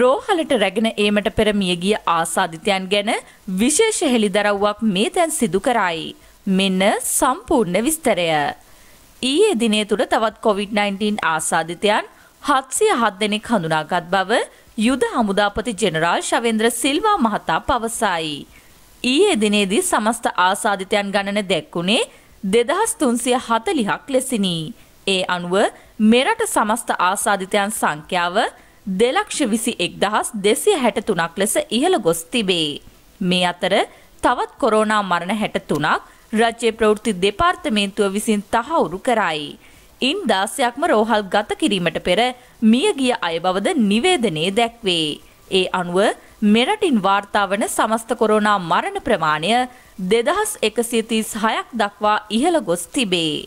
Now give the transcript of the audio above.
රෝහලට රැගෙන ඒමට පෙර මියගිය ආසාධිතයන් ගැන විශේෂ හෙළිදරව්වක් මේ තැන් සිදු කරයි. මෙන්න සම්පූර්ණ විස්තරය. ඊයේ දිනේ තුළ තවත් කොවිD-19 ආසාධිතයන් හත්සිය හත් දෙනෙක් හඳුනාගත් බව යුද හමුදාපති ජෙනරාල් ශවෙන්ද්‍ර සිල්වා මහතා පවසයි. ඊයේ දිනේදී සමස්ත ආසාධිතයන් ගණන දැක්වුණේ දෙදහස් තුන්සිය හතලිහක් ලෙසිනි. ඒ අනුව මෙරට සමස්ත ආසාධිතයන් සංඛ්‍යාව දෙලක්ෂ විසි එක්දහස් දෙසිය හැට තුනක් ලෙස ඉහළ ගොස් තිබේ. මේ අතර තවත් කොරෝනා මරණ හැට තුනක් රජ්‍ය ප්‍රවෘති දෙපාර්තමේන්තුව විසින් තහවුරු කරයි. ඉන් දාසයක්ම රෝහල් ගත කිරීමට පෙර මියගිය අය බවද නිවේදනයේ දැක්වේ. ඒ අනුව මෙරටින් වාර්තා වන සමස්ත කොරෝනා මරණ ප්‍රමාණය දෙදහස් එකසියතිස් හයක් දක්වා ඉහළ ගොස් තිබේ.